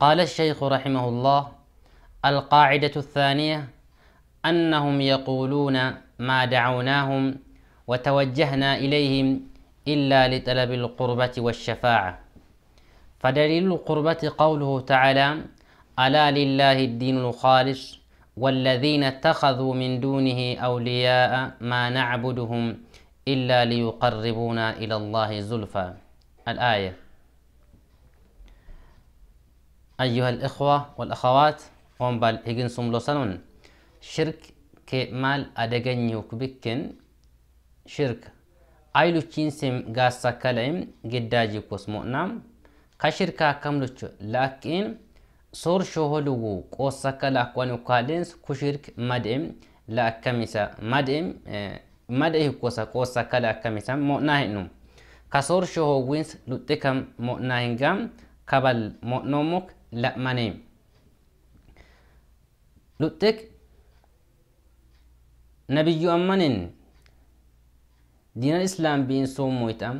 قال الشيخ رحمه الله القاعدة الثانية أنهم يقولون ما دعوناهم وتوجهنا إليهم إلا لطلب القربة والشفاعة فدليل القربة قوله تعالى ألا لله الدين الخالص والذين اتخذوا من دونه أولياء ما نعبدهم إلا ليقربونا إلى الله زلفى الآية ayyoo wal'aqaa wal'aqaawaat oombal higiinsummaa losanuun shirki kee maal adaganyuu kubbeekin shirka ayi luchiin isiin gaasa kala'iin gadaa jikwas mo'naam ka shirka akkam lucha laakiin soor-shoowwi qosa kala'aa akkuma kaali'iins ku shirki mad'ee mad'eehiku isa qosa kala mo'naa hinuu ka soor-shoowwiin dhuteekam mo'naa hingaan kabala mo'noomuuk. my name. Luttek nabiyyu ammanin diinan islaam bi'in soommoyta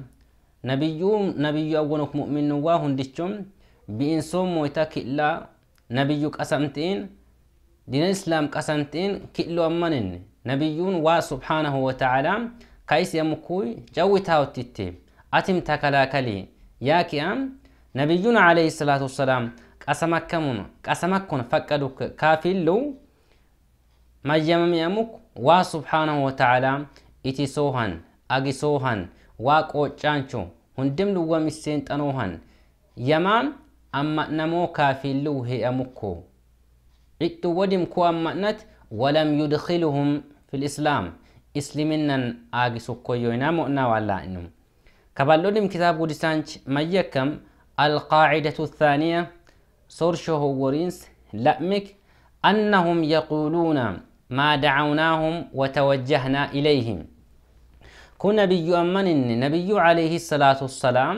nabiyyu nabiyyu awwanuk waa hundichum bi'in soommoyta ki'laa nabiyyu qasamti'in diinan islaam qasamti'in ki'lu ammanin nabiyyuun waa subhaanahu wa ta'aalaa kaayis yamukkuy jawwitaa hottitti atim takalaakali yaaki'am nabiyyuun alayhi salaatu wasalaam qasama kun faqqadu kaafillu mayyamamyamuk waa subhaanahu wataalaa iti soohan agi soohan waa qoocaancho hundim duwwamisseen xanoohan yamaan amma'namoo kaafillu he'amukko ciddu wadim ku amma'nat walam yudkiluhum fi lislaam isliminnan aagisukkoyyo inaa mo'naa waallaa inum kabal'odhim kitaab gudisaanch mayyakam alqaacidatu thaaniya سورشوهورينس لأمك أنهم يقولون ما دعوناهم وتوجهنا إليهم كن نبي أمن نبي عليه الصلاة والسلام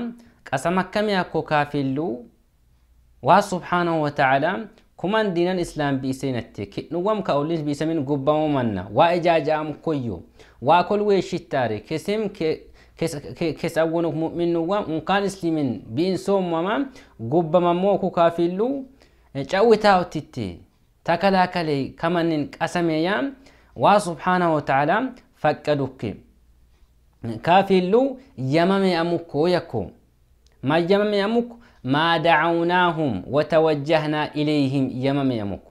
قسم كم يكو كافلو وسبحانه وتعالى كمان دين الإسلام بيسينتي كنوام كأوليس بيسمين قبام منا وإجاجام كيو وكل ويشتاري كسم kes miinawaa mukaan isli min biiin soo mammaa gubba muma oku kaafiilluu e caawwita hoottitee takalaa kalee kamaniin qasameeyyaa waasubhaanahu ta'a fakka-dukki kaafiilluu yamamee amukoo yoo ko ma yamame amuk ma dacaawunaahuun wata wajahnaa illee yihiin yamame amuk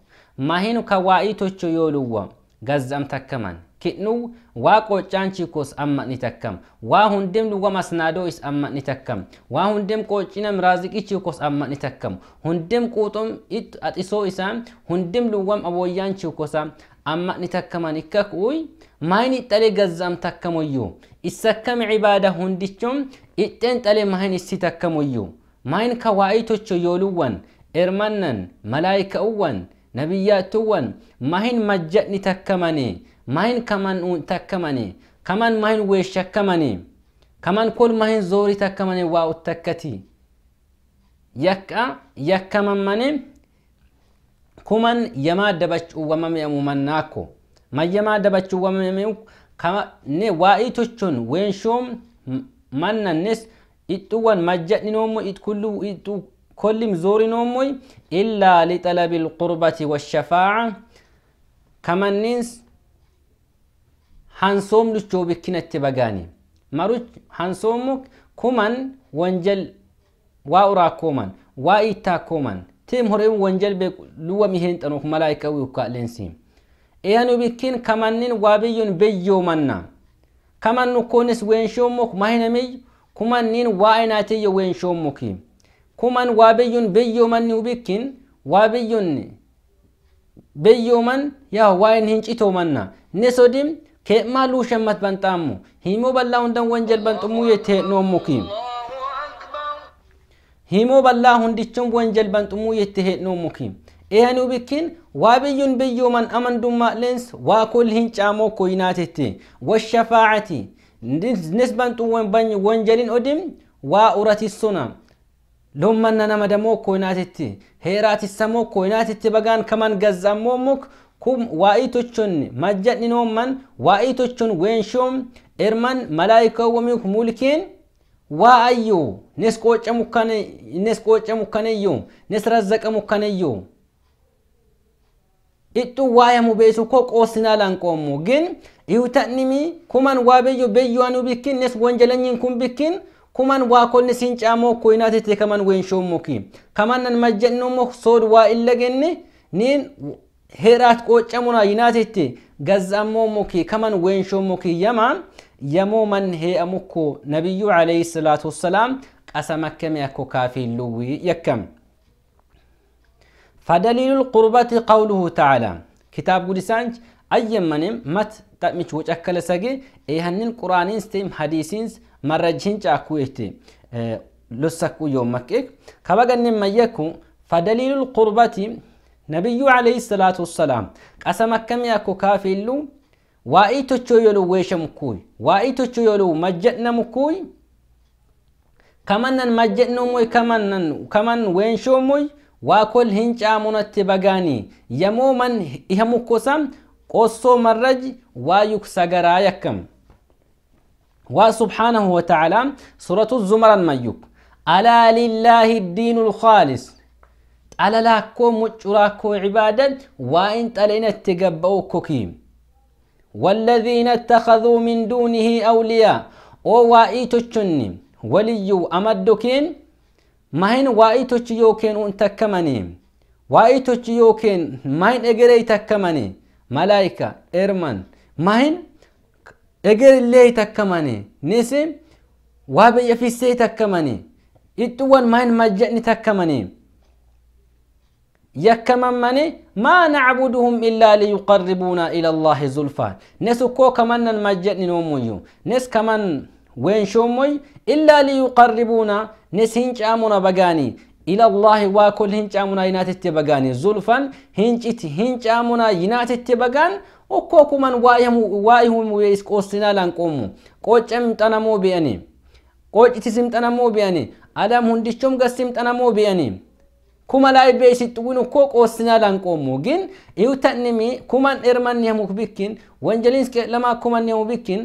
ma hin kaawaayii tocho yooluwaa gaazexaam takkaman. كنو واقو تشانشي كوس أما نتكم واهن دم لغو مسنادو إس أما نتكم واهن دم كو تشنم رازق إيشي كوس أما نتكم هن دم كوتم إت أتسو إسام هن دم لغوام أبو يانشي كوسام أما نتكم نككوي ماين تلي غزام تكمويو إسكم عبادة هندشم إتن تلي ماين إستكمويو ماين كوايتو يولوان إرمانن ملايكة أوان نبيات أوان ماين مجأ نتكمني ماين كمان اون تكمني كمان ماين ويش كمني كمان كل ماين زوري تكمني واو تكتي يكا يكا من مني كمان يما دبش ومم يممناكو ما يما دبش ومم يمم كما ني واي تشون وين شوم من الناس اتوان مجأني نومو ات كلو اتو كل مزوري نومو إلا لطلب القربة والشفاعة كمان نيس هنسوم للشوبكين التبقاني مروج هنسومك كومن وانجل واورا كومن وايتا كومن تيم هرين وانجل بك لو مهين تنوك ملايكة ويوكا لنسيم إيانو بكين كمانين وابيون بيو منا كمان نكونس وين شومك مهنمي كمانين وايناتي وين شومكي كمان وابيون بيو مني وبكين وابيون بيو من يا واين هنج إتو منا نسوديم kee'maaluu shemmat banxaammu himoo bal'aa hundan wanjal banxummuu yetee noommukiim himoo bal'aa hundichun wanjal banxummuu yette heedhoomukiim eehanuu bikkin waa biyyuun biyyuu man amandummaa waa kul hin caamoo koyinaatette washafaacati nis banxuwwan wanjalin odim waa uratissuna lommanna nama damoo koyinaatette heeraatissa moo bagaan kaman gazzammoo muk kun waa'ii tochoon majjadhin hoomman waa'ii tochoon weenshoom erman malaayikaawwamiin mulkiin waa waa'ayyoo nes qooca mukkanayyoo nes razzaqa mukkanayyoo ittu waayamu beesu ko qoosinaalaan qoommu gin iwta'nimi kuman waa beyyo beyyoanu bikkiin nes wonjalanyin kun bikkiin kuman waa konne sin caamoo koynaatete kaman weenshoommoki kamannan majjadhin hoommo sood waa illa genne niin هيرات قوچمونا يناتيتي غزامو موكي كمن وينشو موكي يمان يمو من هي امكو نبي عليه الصلاه والسلام قسمك يكو كافي لوي يكم فدليل القربة قوله تعالى كتاب قدسانج أيمن مت تأمش وجهك لسجي إيهنن قرآنين ستيم حديثين مرجين جاكويتي لسكو يومك كبا جنن ميكو فدليل القربة نبيو عليه الصلاة والسلام قسمك كم ياكو كافلو وايتو تشويلو ويشم كوي وايتو تشويلو مجدنا مكوي كمانن مجدنا موي كمانن كمان وينشو موي واكل هنچ آمونة تبغاني يمو من إهمو كوسم قصو مرج وايوك سغرايكم وسبحانه وتعالى سورة الزمر مايوك ألا لله الدين الخالص على لاكو مجراكو عبادا وإن تلين التقبو كوكيم والذين اتخذوا من دونه أولياء ووائيتوشن وليو أمدوكين ماهن وائيتوش يوكين انتكمني وائيتوش يوكين ماهن اقري تكمني ملايكة إرمان ماهن اقري اللي تكمني نسم وابي يفسي تكمني اتوان ماهن مجأني تكمني يكمن مني ما نعبدهم إلا ليقربونا إلى الله زلفا زلفى نسكو كمان مجدني نومون نس كمان وين شومي إلا ليقربونا نس هنج آمنا بغاني إلى الله واكل هنج آمنا ينات التبغاني زلفا هنج إت هنج آمنا ينات التبغان وكو كمان وايهم وايهم ويسكوستنا لانكومو قوش أمتنا مو بياني قوش إتسمتنا مو بياني أدام هندشتم قسمتنا مو بياني كما لا يبيش تقولون كوك أوسنا لانكومو جن إيو تأنمي كما إرمان يموك بيكين وانجلينسك لما كما يمو بيكين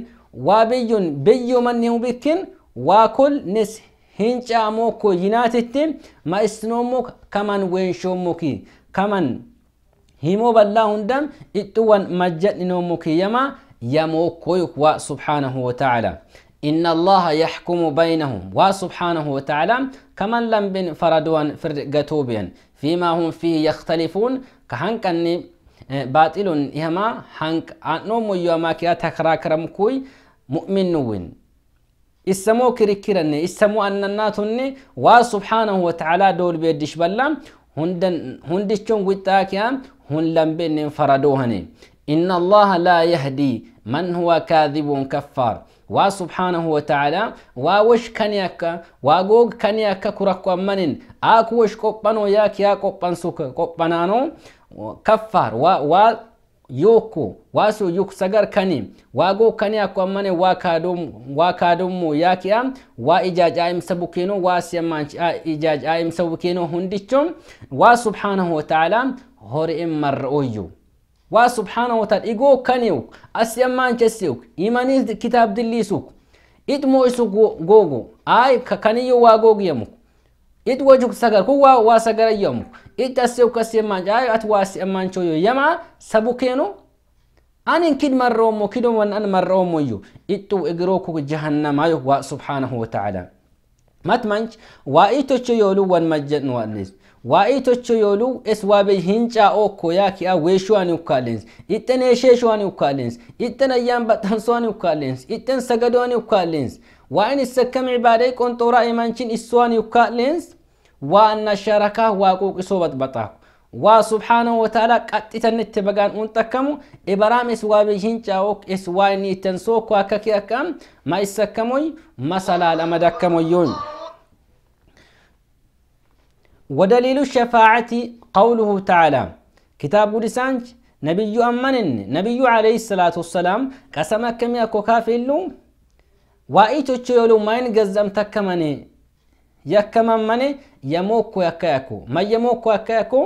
وابيون بيو من يمو بيكين واكل نس هنچا موكو يناتتين ما اسنوموك كمان وينشوموكي كمان هيمو بالله دم اتوان مجد نوموكي يما يموكوك سبحانه وتعالى إن الله يحكم بينهم وسبحانه وتعالى كمن لم بن فردوان فرد قتوبين فيما هم فيه يختلفون كهنك أني آه، باطلون يهما هنك أنو يوما كيا تكراكرم كوي مؤمنون اسمو كركرن اسمو أنناتن وا سبحانه وتعالى دول بيدش بلا هندن هندشون ويتاكيا هن لم بن فردوهني إن الله لا يهدي من هو كاذب كفار وسبحانه وتعالى واوش كنياك واغوغ كنياك كرك منن اكوش قبنو ياك يا قبن سوك قبنانو كفار و, و yoku wasu yuk sagar kani wago kani akwamane wakadum wakadum yakia wa ijaj aim sabukino wasya manch ijaj aim sabukino hundichum wa subhanahu wa ta'ala hore im mar'uyu waa subhaana wata dhigoo kaniyuk asi ammaan chesiyuk imaniis kitaab dilliisuk id mo'isu googu ay kaniyyo waa googiyamuk id wajuk sagar kun waa waa sagarayyamuk id asiyuk asi ammaan ay at waa asi ammaan choyo yamaa sabu keenu anin kid marra ommo kidon wan an marra ommoyyo ittu egiroo kuk jahannamaayuk waa subhaanahu wa ta'ala matmanch waa'ii tocho yooluu wan majjan waallis waa'ii tocho yooluu es waabe hinca okko yaaki'a weeshuwani ukkaallens ixxen eesheeshuwani ukkaallens ixxen ayyaan baxxansuwani ukkaallens ixxen sagadoani ukkaallens waa'in issakam cibaadee qonxooraa imanchin issuwani ukkaallens waanna sharakaa waa quuqisoo baxbaxaaku waa subxaanahu wataala qaxxitanitti bagaan untakkamu ibraam es waabeeyhin caawok es waayni ittansoo kwaakaki akkam ma issakkamoy ma salaalama dakkamoyyoon ودليل الشفاعة قوله تعالى كتاب لسانج نبي أمن نبي عليه الصلاة والسلام قسم كم يكو كافلو وإي تشيولو مين قزم تكمني يكمن مني يموكو يكاكو ما يموكو يكاكو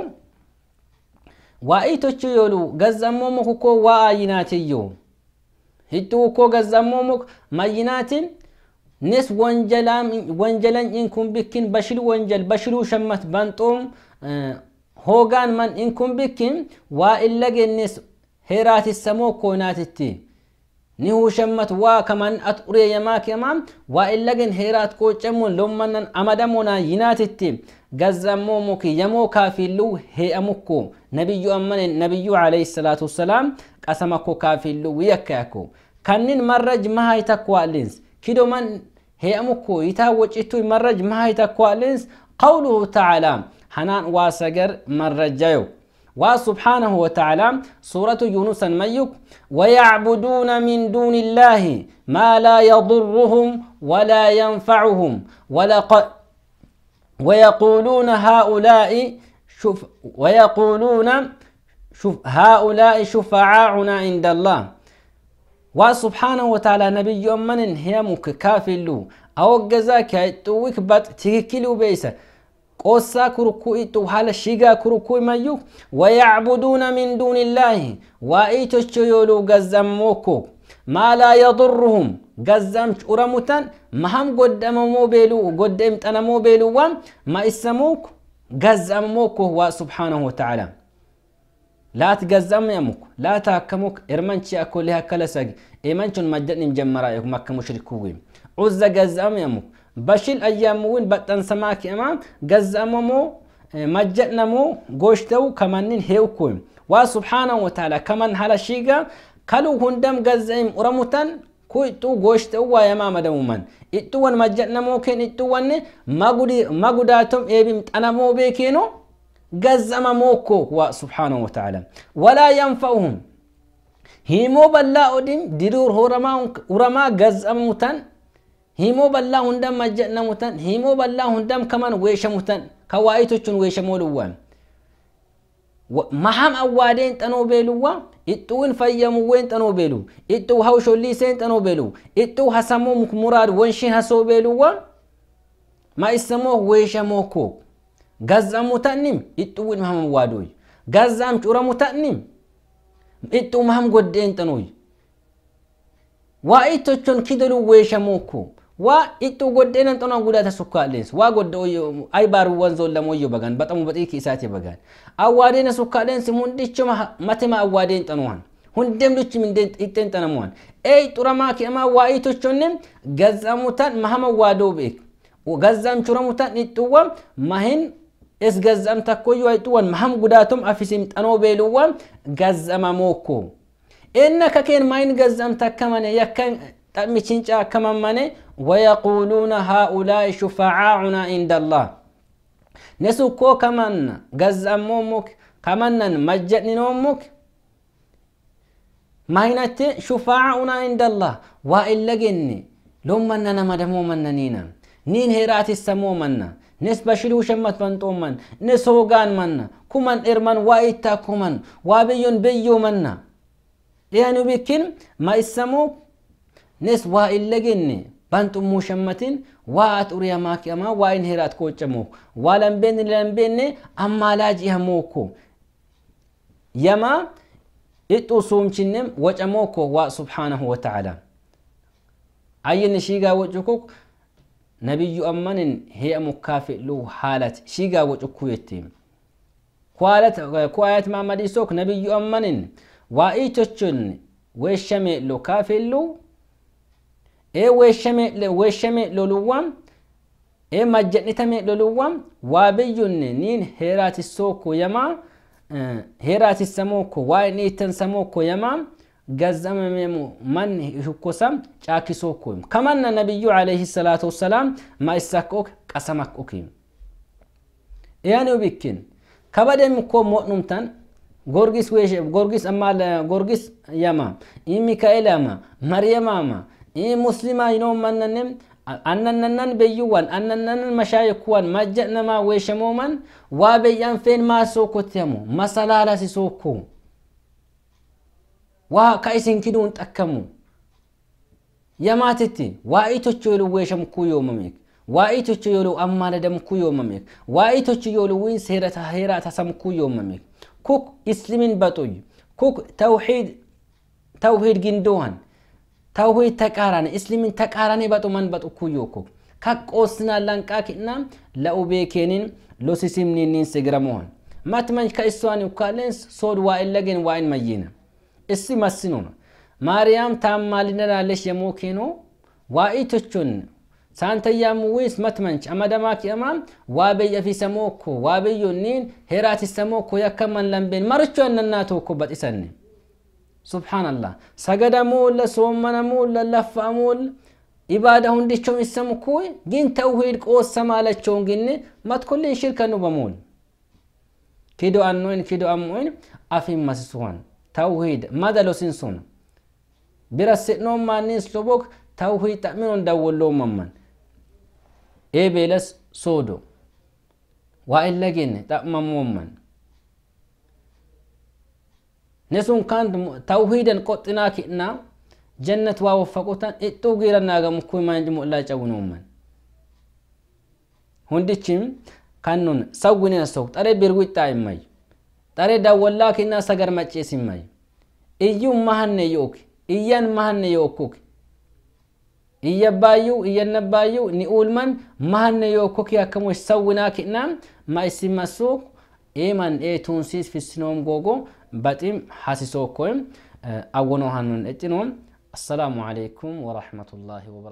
وإي تشيولو قزمومكو كو وآيناتيو هتو كو قزمومك مينات نس وانجلام وانجلن إنكم بكين بشلو وانجل بشلو شمت بنتوم هوغان من إنكم بكين وإلا النس هيرات السمو كوناتتي نهو شمت وكمن أتوري يماك يمام وإلا هيرات كوچمون لمنن أمدمونا يناتتي gazamomuki yamoo kaafilluu hee'amukku nabiyyu ammanen nabiyyu alayhi salaatu wassalaam qasamakko kaafilluu wiyakkayakku kannin marraj mahay takku wa'lins kidoman هيأمكو إتو مرج ما يتكوالنس قوله تعالى حنان واسقر مرجيو وسبحانه وتعالى سورة يونس ميك ويعبدون من دون الله ما لا يضرهم ولا ينفعهم ق... ويقولون هؤلاء شف ويقولون شوف هؤلاء شفعاؤنا عند الله و سبحانه وتعالى نبي من هيمك كافلو أو جزاك توك بات تيكيلو بيسا قصة كركوي حال شيغا كركوي مايو ويعبدون من دون الله تشيولو جزموكو ما لا يضرهم جزمش هم مهم قدمو بيلو قدام أنا مو وان ما إسموك جزموكو وسبحانه وتعالى ላትገዛም ያሙክ ላታከሙክ ኤርመንቺ አኮ ሊሃከለሰግ ኤመንቹን መጀድኒም ጀመራ የኩም አከ ሙሽሪኩ ዊም ዑዘ ገዛም ያሙክ በሺል አያሙውን በጠንሰማክ እማ ገዛመሞ መጀድነሞ ጎሽተው ከመንን ሄውኩይም ዋ ስብሓናሁ ወተዓላ ከመን ሀለሺጋ ከሉ ሁንደም ገዘይም ኡረሙተን ኩጡ ጎሽጠዋ የማመደሙመን ኢጡወን መጀድነሞ ኬን ኢጡወን መጉዳቶም ኤቢም ጠነሞ ቤኬኖ قزم موكو سبحانه وتعالى ولا ينفعهم هيمو بلا أدم ديرور هرما هرما قزم متن هيمو بلا هندم مجدنا متن هيمو بلا هندم كمان ويش متن كوايتوشن ويش مولوان محام أوادين تنو بيلوا إتوين فيمو وين تنو بيلو إتو هاوشو ليسين تنو بيلو إتو هسمو مكمراد وين هسو بيلوا ما اسموه ويش موكو قزام متأنم إتوين مهم وادوي قزام شورا متأنم إتو مهم قدين تنوي وإتو تشون كدلو ويشموكو وإتو قدين تنو قدا تسكا لينس وقد أي بارو وانزول لمويو بغان بطمو بطيكي إساتي بغان أوادين سكا لينس من ديشو متما أوادين تنوان هندم دوتش من دين إتين تنموان أي ترما كما وإتو تشونن قزام متأن مهم وادو بيك وقزام شورا متأن إتوام مهن اس جزم تكويو ايتوان مهم قداتم افسم تنو بيلوا جزم موكو انك كين ماين جزم تكمن يكن تمشين كمان من ويقولون هؤلاء شفعاؤنا عند الله نسوكو كمان جزم موك كمان مجدني نومك ماينت شفاعنا عند الله وإلا جني لما ننا مدمو مننينا نين هيرات السمو منا نس بشيل وشمت من تومن نس هوغان من كمن إرمن وايتا كمن وابيون بيو من لأنه بكن ما يسمو نس وإلقني بنت أم شمتين وات أريا ماك أما وإن كوچمو ولم بين لم بين أما لاجي هموكو يما إتوسوم چنم وجموكو وا سبحانه وتعالى أين شيغا وجوكو نبي أمن هي مكافئ له حالة شيغا وجكويتي قالت قالت ما مديسوك نبي أمن وإي تشن ويشمي لو كافئ له إيه ويشمي ويشمي لو لوام إيه مجنتمي لو لوام وابيون نين هيرات السوكو يما آه، هيرات السموكو واي نيتن سموكو يما ገዘመሜሙ መን ህኮሰም ጫኪሶኮ ዩም ከመነ ነቢዩ ለ ሰላት ወሰላም ማይሳኮክ ቀሰማኮክ ዩም እያኒ ብክን ከበደም እኮ ሞኑምተን ጎርጊስ ጎርጊስ ጎርጊስ የማ ሚካኤል ማ መርየማማ ሙስሊማ ይኖ መነንም አነነነን በይዋን አነነነን መሻይኩዋን ማጀነማ ወይሸሞመን ዋበያን ፌን ማሶኮትያሙ መሰላላሲሶኩ waa ka isin kiduun xakkamu yamaatitti waa'ii tocha yooluu weeshamkuu yoomameek waa'ii tocha yooluu ammaa dadamkuu yoomameek waa'ii tocha yooluu wiin seerata heeraa tasamkuu yoomameek kuk islimin baxuy kuk tawxiid tawhiid gindohan tawhiid taqaarane islimin taqaarane baxuman baxukuu yookuk kakkoosnaa lanqaa ki'naa la'u beekeenin losisimniinniin sigramohan matmanj ka issoan ukaalens sood waa in lagen waa in mayyiina እስይመስኑን ማርያም ታማልነናለሽ የሞኬኖ ዋኢቶቹን ሳንተያሙ ዊስ መትመንች አመደማክ የማም ዋቤየ ፊ ሰሞኮ ዋቤዩኒን ሄራት ሰሞኮ የከመን ለንቤን መርቾ የነናቶ ኮ በጢሰኒ ሱብሓንላህ ሰገደሞለ ሶመነሞለ ለፋሞል ኢባዳ ሁንዲቾም ይሰምኩ ግን ተውሂድ ቆሰ ማለቸውን ግን መትኩልን ሽርከኑ በሞል ኪዶ አኖይን ኪዶ አሞይን አፊን መስስዋን tawhid madalosin sun bira si'noon maannin slobok tawhid ta'minon dawwolloo mamman eebeelas soodo waa illa genne xa'mammoomman nesun kan tawhidan qoxxinaa ki'naa jannat waa waffaqotan ixxuu giiranaagamukkuu maanji mu'laa cawunoomman hundichim kannun sawwineen sok xare birwixxaa immay Daree daawwallaa kennaa sagar macceesin mayi. Iyyuun mahanne yooki. Iyyan mahanne yookuki. Iyya baayyuu iyyan nabbaayyuu ni uulman mahanne yookuki akkamu sawwinaa kinnaa ma isin masuu eeman eetuun siis fissinoom gogo baxim hasisookoyim eh, awwanoo hannuun dhexxinoom. السلام عليكم ورحمة الله